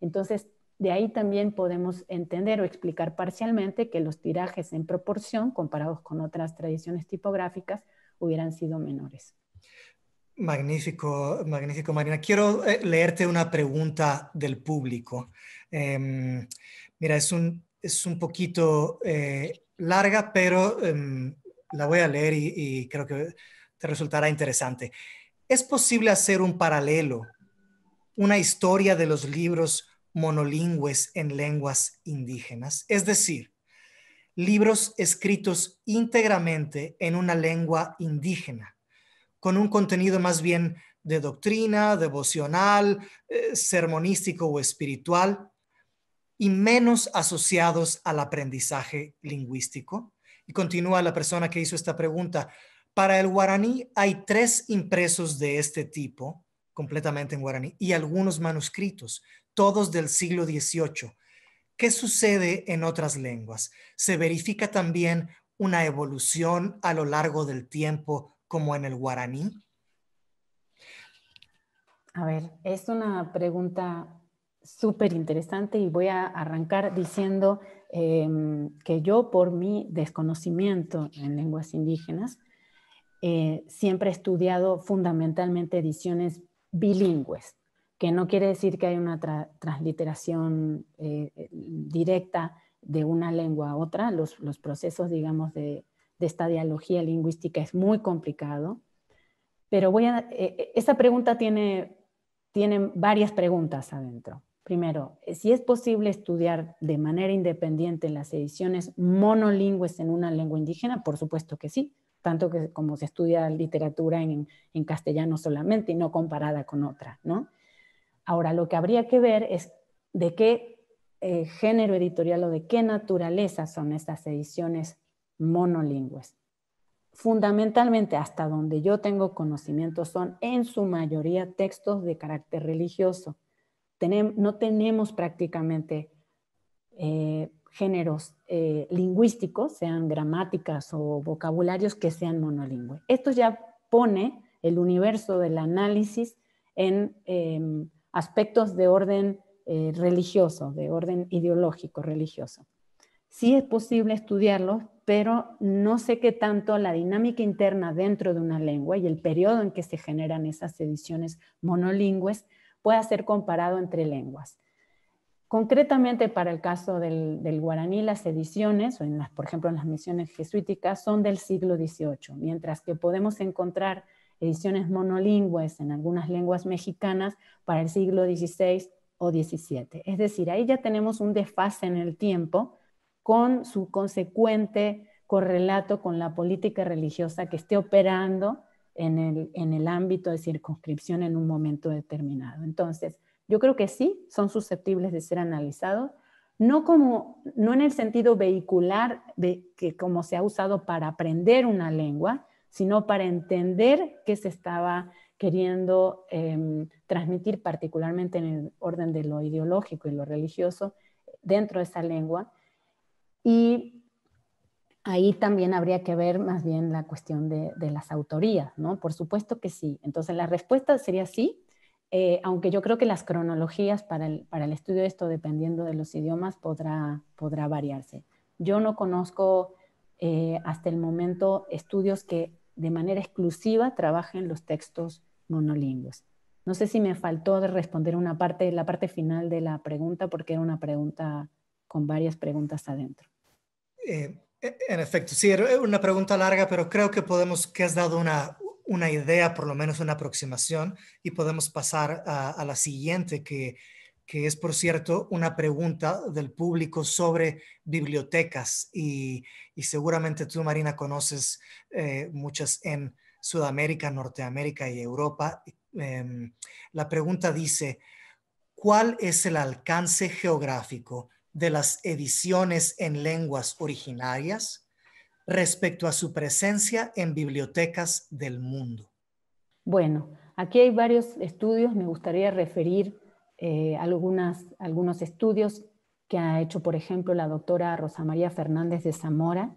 Entonces, de ahí también podemos entender o explicar parcialmente que los tirajes en proporción, comparados con otras tradiciones tipográficas, hubieran sido menores. Magnífico, magnífico, Marina. Quiero eh, leerte una pregunta del público. Em, mira, es un es un poquito eh, larga, pero em, la voy a leer y, creo que te resultará interesante. ¿Es posible hacer un paralelo, una historia de los libros monolingües en lenguas indígenas? Es decir, libros escritos íntegramente en una lengua indígena, con un contenido más bien de doctrina, devocional, eh, sermonístico o espiritual, y menos asociados al aprendizaje lingüístico. Y continúa la persona que hizo esta pregunta. Para el guaraní hay tres impresos de este tipo, completamente en guaraní, y algunos manuscritos, todos del siglo XVIII. ¿Qué sucede en otras lenguas? ¿Se verifica también una evolución a lo largo del tiempo como en el guaraní? A ver, es una pregunta súper interesante y voy a arrancar diciendo em, que yo por mi desconocimiento en lenguas indígenas eh, siempre he estudiado fundamentalmente ediciones bilingües, que no quiere decir que hay una transliteración eh, eh, directa de una lengua a otra, los, procesos, digamos, de, esta dialogía lingüística es muy complicado, pero voy a, esa pregunta tiene, tiene varias preguntas adentro. Primero, eh, si es posible estudiar de manera independiente las ediciones monolingües en una lengua indígena, por supuesto que sí, tanto como se estudia literatura en, castellano solamente y no comparada con otra, ¿no? Ahora, lo que habría que ver es de qué eh, género editorial o de qué naturaleza son estas ediciones monolingües. Fundamentalmente, hasta donde yo tengo conocimiento, son en su mayoría textos de carácter religioso no tenemos prácticamente eh, géneros eh, lingüísticos, sean gramáticas o vocabularios que sean monolingües. Esto ya pone el universo del análisis en em, aspectos de orden eh, religioso, de orden ideológico religioso. Sí es posible estudiarlos, pero no sé qué tanto la dinámica interna dentro de una lengua y el periodo en que se generan esas ediciones monolingües pueda ser comparado entre lenguas. Concretamente para el caso del, guaraní, las ediciones, por ejemplo en las misiones jesuíticas, son del siglo XVIII, mientras que podemos encontrar ediciones monolingües en algunas lenguas mexicanas para el siglo XVI o XVII. Es decir, ahí ya tenemos un desfase en el tiempo con su consecuente correlato con la política religiosa que esté operando en el, ámbito de circunscripción en un momento determinado. Entonces, yo creo que sí, son susceptibles de ser analizados, no, como, no en el sentido vehicular de que como se ha usado para aprender una lengua, sino para entender qué se estaba queriendo em, transmitir, particularmente en el orden de lo ideológico y lo religioso, dentro de esa lengua. Y ahí también habría que ver más bien la cuestión de, las autorías, ¿no? Por supuesto que sí. Entonces la respuesta sería sí, eh, aunque yo creo que las cronologías para el, para el, estudio de esto, dependiendo de los idiomas, podrá, podrá variarse. Yo no conozco eh, hasta el momento estudios que de manera exclusiva trabajen los textos monolingües. No sé si me faltó responder una parte, la parte final de la pregunta, porque era una pregunta con varias preguntas adentro. Eh en efecto, sí, era una pregunta larga, pero creo que podemos, que has dado una, idea, por lo menos una aproximación, y podemos pasar a, la siguiente, que, es, por cierto, una pregunta del público sobre bibliotecas. Y, seguramente tú, Marina, conoces eh, muchas en Sudamérica, Norteamérica y Europa. Em, la pregunta dice, ¿cuál es el alcance geográfico de las ediciones en lenguas originarias respecto a su presencia en bibliotecas del mundo? Bueno, aquí hay varios estudios, me gustaría referir eh, algunas, algunos estudios que ha hecho, por ejemplo, la doctora Rosa María Fernández de Zamora,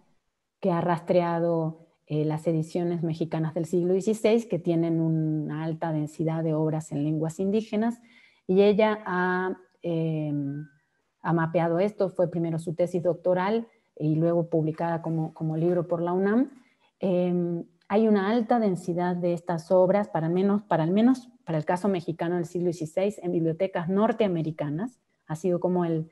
que ha rastreado eh, las ediciones mexicanas del siglo XVI, que tienen una alta densidad de obras en lenguas indígenas, y ella ha... Eh, ha mapeado esto, fue primero su tesis doctoral y luego publicada como, libro por la UNAM. Em, hay una alta densidad de estas obras, para, menos, para al menos para el caso mexicano del siglo XVI, en bibliotecas norteamericanas. Ha sido como el,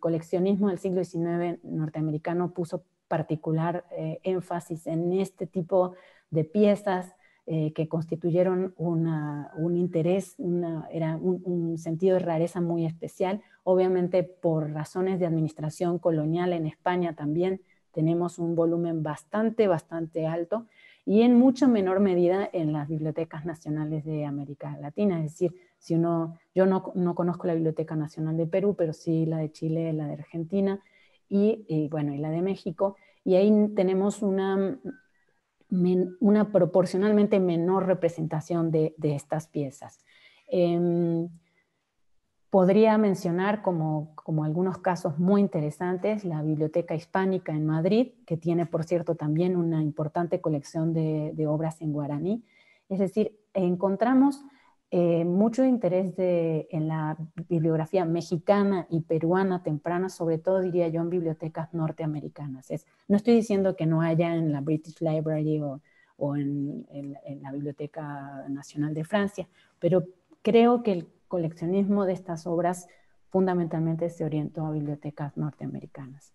coleccionismo del siglo XIX norteamericano puso particular eh, énfasis en este tipo de piezas eh, que constituyeron un interés, una, era un, sentido de rareza muy especial. Obviamente por razones de administración colonial en España también tenemos un volumen bastante, bastante alto y en mucha menor medida en las bibliotecas nacionales de América Latina. Es decir, si uno, yo no, no conozco la Biblioteca Nacional de Perú, pero sí la de Chile, la de Argentina y bueno, y la de México. Y ahí tenemos una, una proporcionalmente menor representación de, estas piezas. Em, podría mencionar como, algunos casos muy interesantes la Biblioteca Hispánica en Madrid, que tiene, por cierto, también una importante colección de obras en guaraní. Es decir, encontramos eh, mucho interés en la bibliografía mexicana y peruana temprana, sobre todo diría yo en bibliotecas norteamericanas. no estoy diciendo que no haya en la British Library o, en, la Biblioteca Nacional de Francia, pero creo que el coleccionismo de estas obras fundamentalmente se orientó a bibliotecas norteamericanas.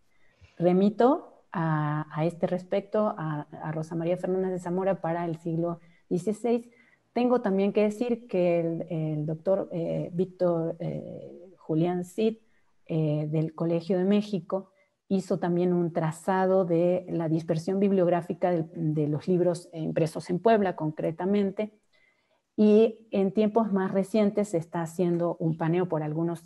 Remito a, este respecto a, a Rosa María Fernández de Zamora para el siglo XVI tengo también que decir que el, doctor eh, Víctor eh, Julián Cid eh, del Colegio de México hizo también un trazado de la dispersión bibliográfica de, los libros impresos en Puebla concretamente y en tiempos más recientes se está haciendo un paneo por algunos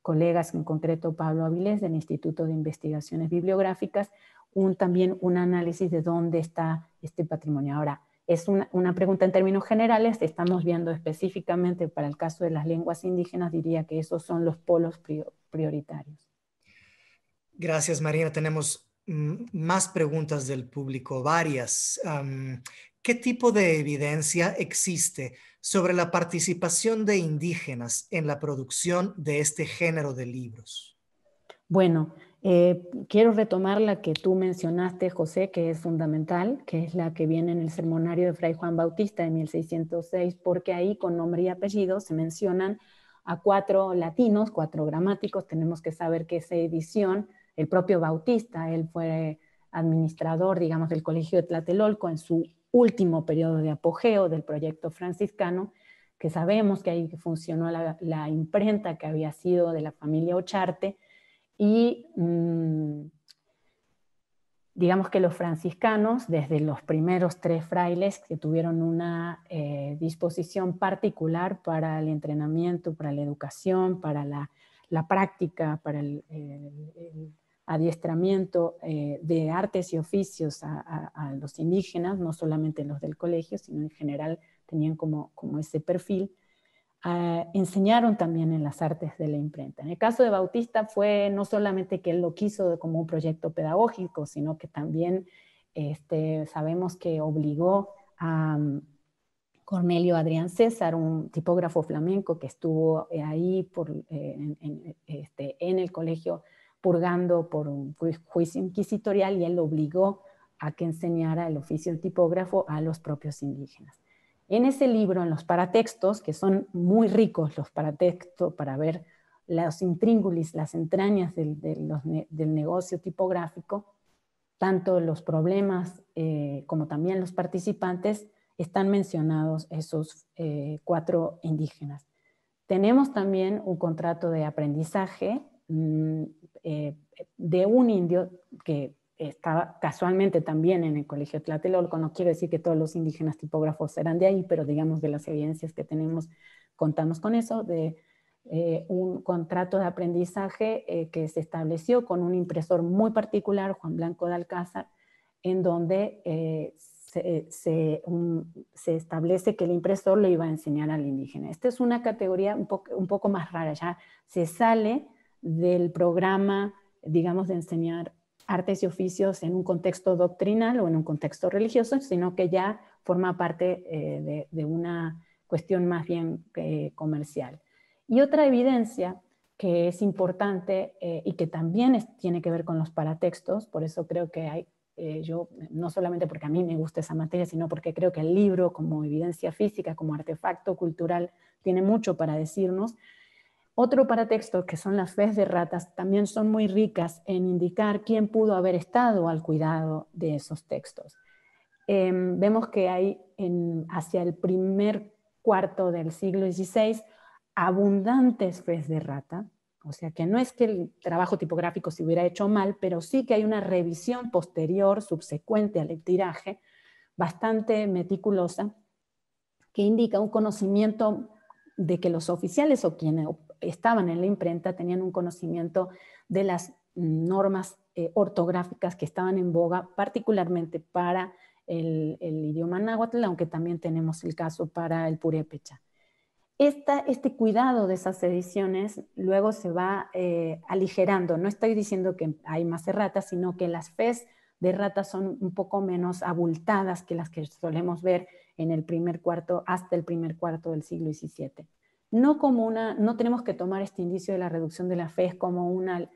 colegas, en concreto Pablo Avilés del Instituto de Investigaciones Bibliográficas, un, también un análisis de dónde está este patrimonio. Ahora, es una, pregunta en términos generales, estamos viendo específicamente para el caso de las lenguas indígenas, diría que esos son los polos prioritarios. Gracias, Marina. Tenemos más preguntas del público, varias. ¿Qué tipo de evidencia existe sobre la participación de indígenas en la producción de este género de libros? Bueno, eh, quiero retomar la que tú mencionaste, José, que es fundamental, que es la que viene en el sermonario de Fray Juan Bautista de 1606, porque ahí con nombre y apellido se mencionan a cuatro latinos, cuatro gramáticos. Tenemos que saber que esa edición, el propio Bautista, él fue administrador, digamos, del Colegio de Tlatelolco en su último periodo de apogeo del proyecto franciscano, que sabemos que ahí funcionó la imprenta que había sido de la familia Ocharte y mm, digamos que los franciscanos, desde los primeros tres frailes que tuvieron una eh, disposición particular para el entrenamiento, para la educación, para la, práctica, para el, adiestramiento eh, de artes y oficios a, los indígenas, no solamente los del colegio, sino en general tenían como, como ese perfil. Eh, enseñaron también en las artes de la imprenta. En el caso de Bautista fue no solamente que él lo quiso como un proyecto pedagógico, sino que también este, sabemos que obligó a um, Cornelio Adrián César, un tipógrafo flamenco que estuvo eh, ahí eh, este, en, el colegio purgando por un juicio inquisitorial y él obligó a que enseñara el oficio de tipógrafo a los propios indígenas. En ese libro, en los paratextos, que son muy ricos los paratextos para ver los intríngulis, las entrañas del, negocio tipográfico, tanto los problemas eh, como también los participantes, están mencionados esos eh, cuatro indígenas. Tenemos también un contrato de aprendizaje mm, eh, de un indio que estaba casualmente también en el Colegio Tlatelolco, no quiero decir que todos los indígenas tipógrafos eran de ahí, pero digamos de las evidencias que tenemos, contamos con eso, de eh, un contrato de aprendizaje eh, que se estableció con un impresor muy particular, Juan Blanco de Alcázar, en donde eh, se, establece que el impresor le iba a enseñar al indígena. Esta es una categoría un, un poco más rara, ya se sale del programa digamos, de enseñar artes y oficios en un contexto doctrinal o en un contexto religioso, sino que ya forma parte eh, de, una cuestión más bien eh, comercial. Y otra evidencia que es importante eh, y que también tiene que ver con los paratextos, por eso creo que hay, yo, no solamente porque a mí me gusta esa materia, sino porque creo que el libro como evidencia física, como artefacto cultural, tiene mucho para decirnos, otro paratexto, que son las fees de ratas, también son muy ricas en indicar quién pudo haber estado al cuidado de esos textos. Em, vemos que hay hacia el primer cuarto del siglo XVI abundantes fees de rata, o sea que no es que el trabajo tipográfico se hubiera hecho mal, pero sí que hay una revisión posterior, subsecuente al tiraje, bastante meticulosa, que indica un conocimiento de que los oficiales o quienes estaban en la imprenta tenían un conocimiento de las normas eh, ortográficas que estaban en boga, particularmente para el, idioma náhuatl, aunque también tenemos el caso para el purépecha. este cuidado de esas ediciones luego se va eh, aligerando. No estoy diciendo que hay más erratas, sino que las FES de ratas son un poco menos abultadas que las que solemos ver en el primer cuarto, hasta el primer cuarto del siglo XVII no como no tenemos que tomar este indicio de la reducción de la fe como una,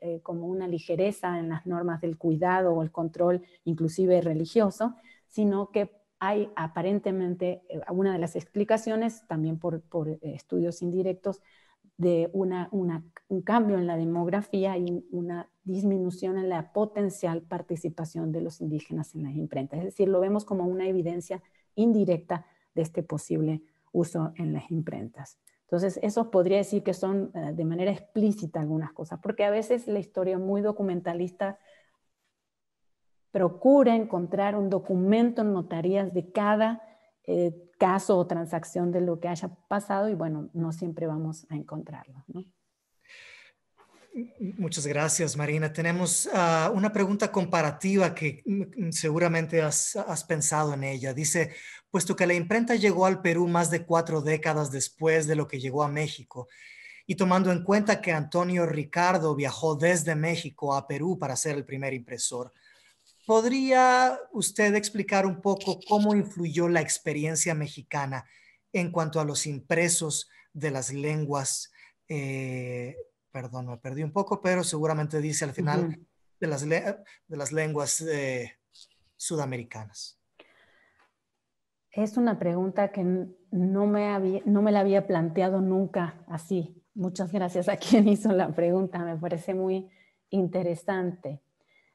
eh, como una ligereza en las normas del cuidado o el control, inclusive religioso, sino que hay aparentemente eh, una de las explicaciones, también por, eh, estudios indirectos, de un cambio en la demografía y una disminución en la potencial participación de los indígenas en las imprentas. Es decir, lo vemos como una evidencia indirecta de este posible uso en las imprentas. Entonces, eso podría decir que son eh, de manera explícita algunas cosas, porque a veces la historia muy documentalista procura encontrar un documento en notarías de cada eh, caso o transacción de lo que haya pasado y bueno, no siempre vamos a encontrarlo. Muchas gracias, Marina. Tenemos ah, una pregunta comparativa que mm, mm, seguramente has pensado en ella. Dice, puesto que la imprenta llegó al Perú más de cuatro décadas después de lo que llegó a México. Y tomando en cuenta que Antonio Ricardo viajó desde México a Perú para ser el primer impresor, ¿podría usted explicar un poco cómo influyó la experiencia mexicana en cuanto a los impresos de las lenguas? Eh, perdón, me perdí un poco, pero seguramente dice al final de, las lenguas eh, sudamericanas. Es una pregunta que no me, no me la había planteado nunca así. Muchas gracias a [LAUGHS] quien hizo la pregunta, me parece muy interesante.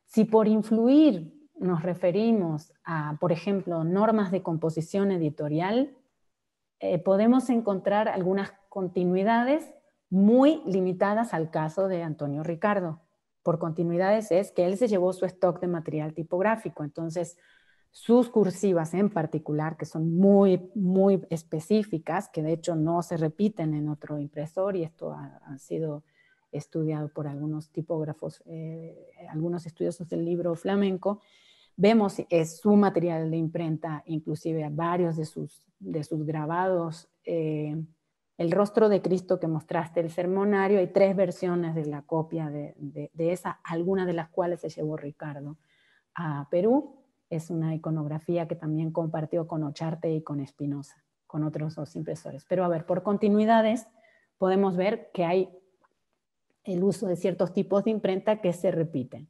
Si por influir nos referimos a, por ejemplo, normas de composición editorial, eh, podemos encontrar algunas continuidades muy limitadas al caso de Antonio Ricardo. Por continuidades es que él se llevó su stock de material tipográfico, entonces sus cursivas en particular, que son muy, muy específicas, que de hecho no se repiten en otro impresor y esto ha, sido estudiado por algunos tipógrafos, eh, algunos estudiosos del libro flamenco, vemos su material de imprenta, inclusive varios de sus, grabados. Eh, el rostro de Cristo que mostraste, el sermonario, hay tres versiones de la copia de esa, algunas de las cuales se llevó Ricardo a Perú es una iconografía que también compartió con Ocharte y con Espinosa, con otros dos impresores. Pero a ver, por continuidades podemos ver que hay el uso de ciertos tipos de imprenta que se repiten.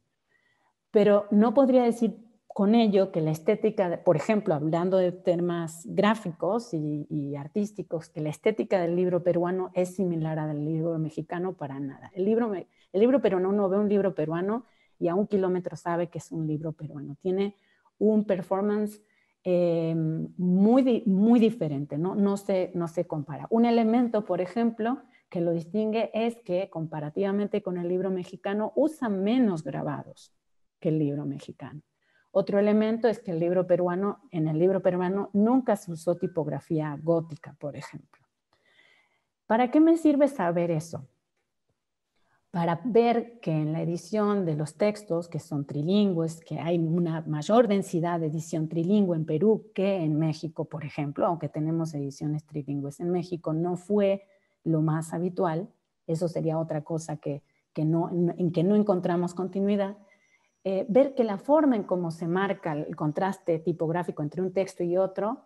Pero no podría decir con ello que la estética, por ejemplo, hablando de temas gráficos y, artísticos, que la estética del libro peruano es similar a del libro mexicano para nada. El libro, peruano, no ve un libro peruano y a un kilómetro sabe que es un libro peruano. Tiene un performance eh, muy, diferente, ¿no? se, no se compara. Un elemento, por ejemplo, que lo distingue es que comparativamente con el libro mexicano usa menos grabados que el libro mexicano. Otro elemento es que el libro peruano, en el libro peruano nunca se usó tipografía gótica, por ejemplo. ¿Para qué me sirve saber eso? para ver que en la edición de los textos, que son trilingües, que hay una mayor densidad de edición trilingüe en Perú que en México, por ejemplo, aunque tenemos ediciones trilingües en México, no fue lo más habitual. Eso sería otra cosa que, que no, en que no encontramos continuidad. Eh, ver que la forma en cómo se marca el contraste tipográfico entre un texto y otro,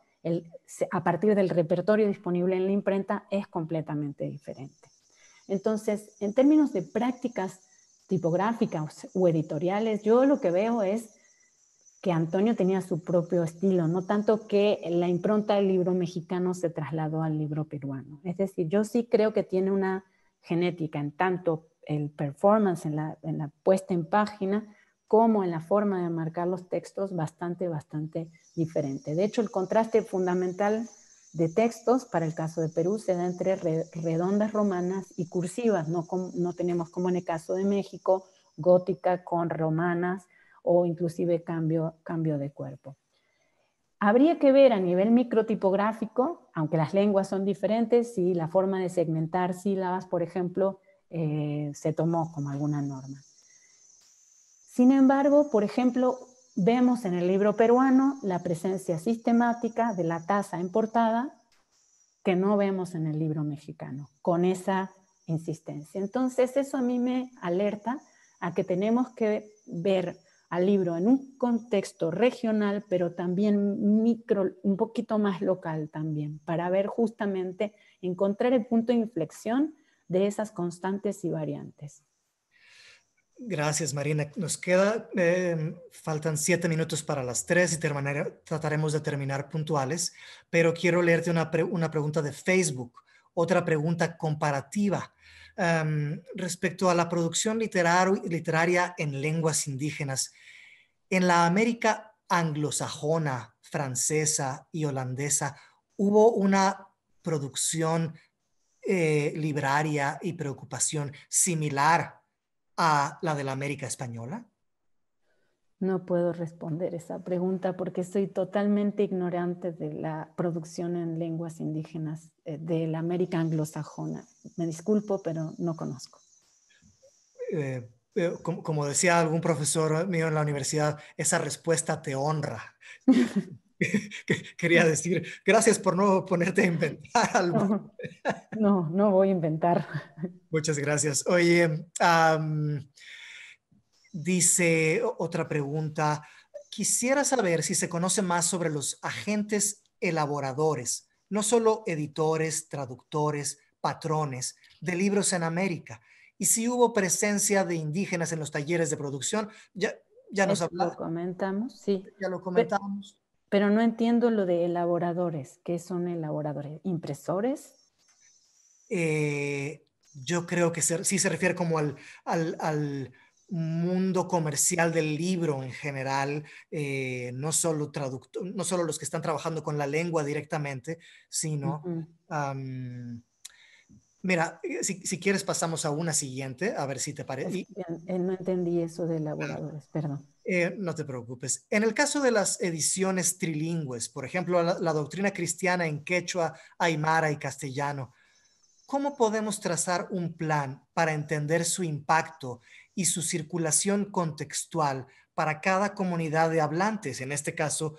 a partir del repertorio disponible en la imprenta, es completamente diferente. Entonces, en términos de prácticas tipográficas o editoriales, yo lo que veo es que Antonio tenía su propio estilo, no tanto que la impronta del libro mexicano se trasladó al libro peruano. Es decir, yo sí creo que tiene una genética en tanto el performance, en la, en la puesta en página, como en la forma de marcar los textos, bastante, bastante diferente. De hecho, el contraste fundamental de textos, para el caso de Perú se da entre redondas romanas y cursivas, no, no tenemos como en el caso de México, gótica con romanas o inclusive cambio, cambio de cuerpo. Habría que ver a nivel microtipográfico, aunque las lenguas son diferentes, si la forma de segmentar sílabas, por ejemplo, eh, se tomó como alguna norma. Sin embargo, por ejemplo, vemos en el libro peruano la presencia sistemática de la tasa importada que no vemos en el libro mexicano, con esa insistencia. Entonces eso a mí me alerta a que tenemos que ver al libro en un contexto regional, pero también micro, un poquito más local también, para ver justamente, encontrar el punto de inflexión de esas constantes y variantes. Gracias, Marina. Nos queda, em, faltan siete minutos para las tres y trataremos de terminar puntuales, pero quiero leerte una, pregunta de Facebook, otra pregunta comparativa em, respecto a la producción literaria en lenguas indígenas. En la América anglosajona, francesa y holandesa, hubo una producción eh, libraria y preocupación similar a la de la América Española? No puedo responder esa pregunta porque soy totalmente ignorante de la producción en lenguas indígenas eh, de la América anglosajona. Me disculpo, pero no conozco. Eh, eh, como, decía algún profesor mío en la universidad, esa respuesta te honra. [LAUGHS] [LAUGHS] Quería decir, gracias por no ponerte a inventar [LAUGHS] algo. No, no, voy a inventar. [LAUGHS] Muchas gracias. Oye, dice otra pregunta. Quisiera saber si se conoce más sobre los agentes elaboradores, no solo editores, traductores, patrones de libros en América, y si hubo presencia de indígenas en los talleres de producción. Ya, ya nos hablamos. Lo comentamos, sí. Ya lo comentamos pero no entiendo lo de elaboradores. ¿Qué son elaboradores? ¿Impresores? Eh, yo creo que sí se refiere como al, mundo comercial del libro en general, eh, no, solo no solo los que están trabajando con la lengua directamente, sino... Mira, eh, si, quieres pasamos a una siguiente, a ver si te parece. Eh, no entendí eso de elaboradores, perdón. Eh, no te preocupes. En el caso de las ediciones trilingües, por ejemplo, la, la doctrina cristiana en quechua, aymara y castellano, ¿cómo podemos trazar un plan para entender su impacto y su circulación contextual para cada comunidad de hablantes, en este caso,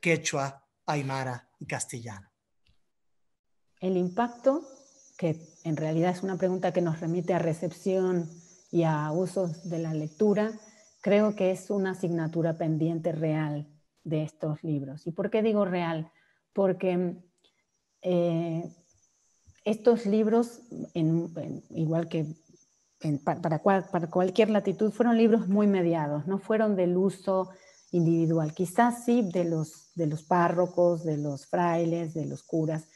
quechua, aymara y castellano? El impacto que en realidad es una pregunta que nos remite a recepción y a usos de la lectura, creo que es una asignatura pendiente real de estos libros. ¿Y por qué digo real? Porque eh, estos libros, en, igual que para, para, cualquier latitud, fueron libros muy mediados, no fueron del uso individual, quizás sí de los, de los párrocos, de los frailes, de los curas,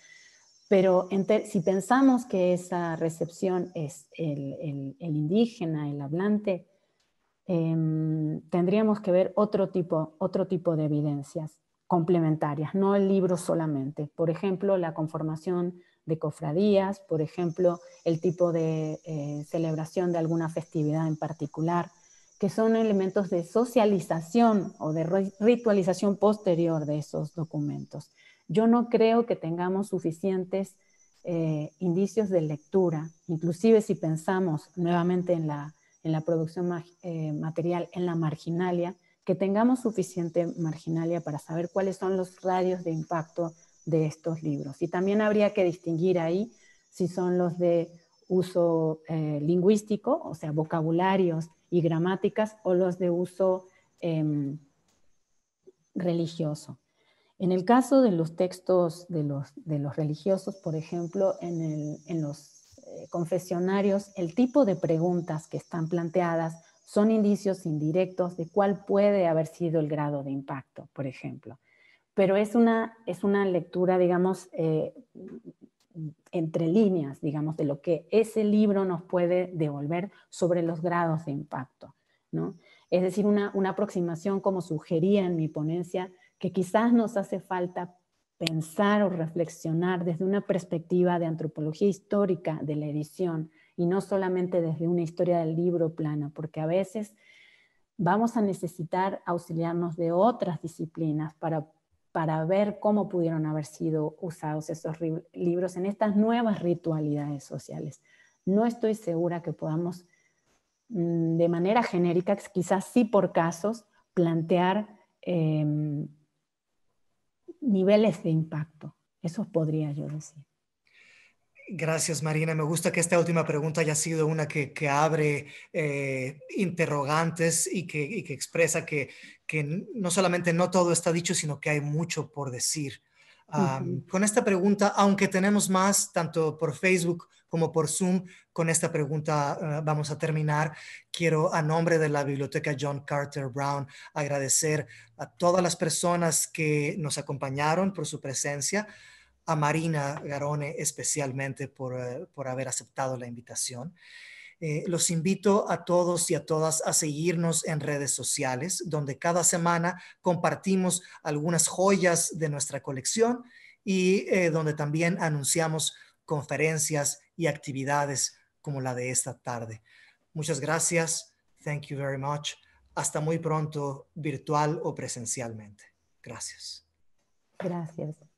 pero si pensamos que esa recepción es el, indígena, el hablante, em, tendríamos que ver otro tipo, otro tipo de evidencias complementarias, no el libro solamente. Por ejemplo, la conformación de cofradías, por ejemplo, el tipo de eh, celebración de alguna festividad en particular, que son elementos de socialización o de ritualización posterior de esos documentos. Yo no creo que tengamos suficientes eh, indicios de lectura, inclusive si pensamos nuevamente en la, producción eh, material, en la marginalia, que tengamos suficiente marginalia para saber cuáles son los radios de impacto de estos libros. Y también habría que distinguir ahí si son los de uso eh, lingüístico, o sea, vocabularios y gramáticas, o los de uso em, religioso. En el caso de los textos de los, religiosos, por ejemplo, en, los eh, confesionarios, el tipo de preguntas que están planteadas son indicios indirectos de cuál puede haber sido el grado de impacto, por ejemplo. Pero es una, lectura, digamos, eh, entre líneas, digamos, de lo que ese libro nos puede devolver sobre los grados de impacto. Es decir, una aproximación, como sugería en mi ponencia, que quizás nos hace falta pensar o reflexionar desde una perspectiva de antropología histórica de la edición y no solamente desde una historia del libro plana, porque a veces vamos a necesitar auxiliarnos de otras disciplinas para, para ver cómo pudieron haber sido usados esos libros en estas nuevas ritualidades sociales. No estoy segura que podamos mm, de manera genérica, quizás sí por casos, plantear em, niveles de impacto. Eso podría yo decir. Gracias, Marina. Me gusta que esta última pregunta haya sido una que, abre eh, interrogantes y que, expresa que, no solamente no todo está dicho, sino que hay mucho por decir. Con esta pregunta, aunque tenemos más, tanto por Facebook como por Zoom. Con esta pregunta eh, vamos a terminar. Quiero a nombre de la Biblioteca John Carter Brown agradecer a todas las personas que nos acompañaron por su presencia, a Marina Garone especialmente por, eh, por haber aceptado la invitación. Eh, los invito a todos y a todas a seguirnos en redes sociales, donde cada semana compartimos algunas joyas de nuestra colección y donde también anunciamos conferencias y actividades como la de esta tarde. Muchas gracias. Thank you very much. Hasta muy pronto, virtual o presencialmente. Gracias. Gracias.